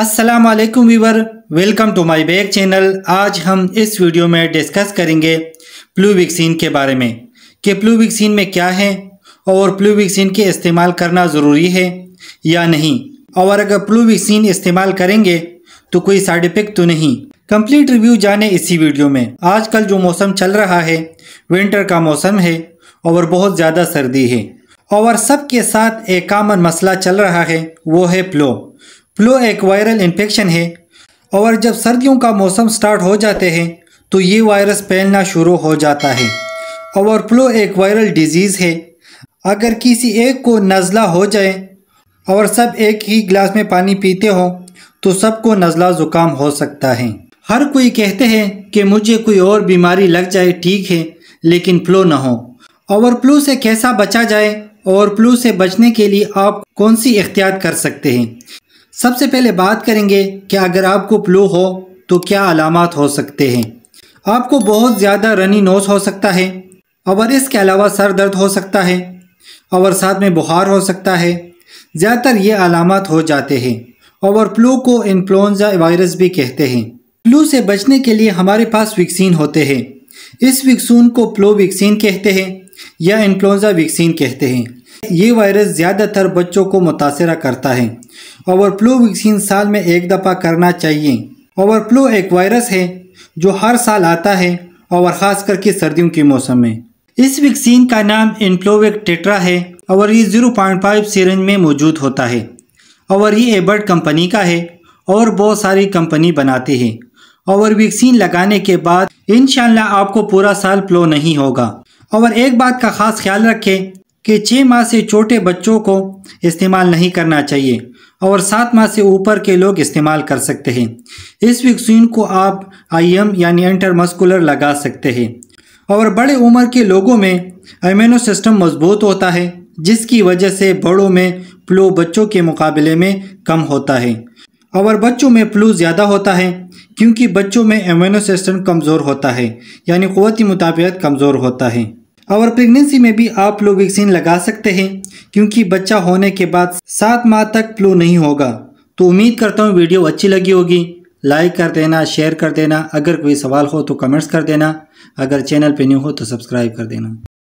अस्सलाम वालेकुम viewer welcome to my back channel आज हम इस वीडियो में डिस्कस करेंगे फ्लू वैक्सीन के बारे में कि फ्लू वैक्सीन में क्या है और फ्लू वैक्सीन के इस्तेमाल करना ज़रूरी है या नहीं और अगर फ्लू वैक्सीन इस्तेमाल करेंगे तो कोई साइड इफेक्ट तो नहीं कंप्लीट रिव्यू जाने इसी वीडियो में आजकल जो मौसम चल रहा है विंटर का मौसम है और बहुत ज़्यादा सर्दी है और सबके साथ एक कामन मसला चल रहा है वो है फ्लू फ्लू एक वायरल इन्फेक्शन है और जब सर्दियों का मौसम स्टार्ट हो जाते हैं तो ये वायरस फैलना शुरू हो जाता है और फ्लू एक वायरल डिजीज़ है अगर किसी एक को नज़ला हो जाए और सब एक ही गिलास में पानी पीते हो तो सबको नज़ला ज़ुकाम हो सकता है हर कोई कहते हैं कि मुझे कोई और बीमारी लग जाए ठीक है लेकिन फ्लू ना हो और फ्लू से कैसा बचा जाए और फ्लू से बचने के लिए आप कौन सी एहतियात कर सकते हैं सबसे पहले बात करेंगे कि अगर आपको फ्लू हो तो क्या अलामत हो सकते हैं आपको बहुत ज़्यादा रनी नोज हो सकता है और इसके अलावा सर दर्द हो सकता है और साथ में बुखार हो सकता है ज़्यादातर ये अलामत हो जाते हैं और फ्लू को इन्फ्लुन्जा वायरस भी कहते हैं फ्लू से बचने के लिए हमारे पास वैक्सीन होते हैं इस वैक्सीन को फ्लू वैक्सीन कहते हैं या इन्फ्लुन्जा वैक्सीन कहते हैं ये वायरस ज़्यादातर बच्चों को मुतासर करता है ओवर फ्लू वैक्सीन साल में एक दफ़ा करना चाहिए ओवर फ्लू एक वायरस है जो हर साल आता है और ख़ास करके सर्दियों के मौसम में इस वैक्सीन का नाम इन्फ्लोवेक टेट्रा है और ये जीरो पॉइंट फाइव सीरेंज में मौजूद होता है और ये एबर्ट कंपनी का है और बहुत सारी कंपनी बनाती है और वैक्सीन लगाने के बाद इन आपको पूरा साल फ्लो नहीं होगा और एक बात का खास ख्याल रखें कि छः माह से छोटे बच्चों को इस्तेमाल नहीं करना चाहिए और सात माह से ऊपर के लोग इस्तेमाल कर सकते हैं इस वैक्सीन को आप आईएम यानी इंटरमस्कुलर लगा सकते हैं और बड़े उम्र के लोगों में अम्यूनो सिस्टम मजबूत होता है जिसकी वजह से बड़ों में फ्लू बच्चों के मुकाबले में कम होता है और बच्चों में फ्लू ज़्यादा होता है क्योंकि बच्चों में अम्यूनो सिस्टम कमज़ोर होता है यानी क़वती मुताबियत कमज़ोर होता है और प्रेगनेंसी में भी आप लोग वैक्सीन लगा सकते हैं क्योंकि बच्चा होने के बाद सात माह तक फ्लू नहीं होगा तो उम्मीद करता हूँ वीडियो अच्छी लगी होगी लाइक कर देना शेयर कर देना अगर कोई सवाल हो तो कमेंट्स कर देना अगर चैनल पर न्यू हो तो सब्सक्राइब कर देना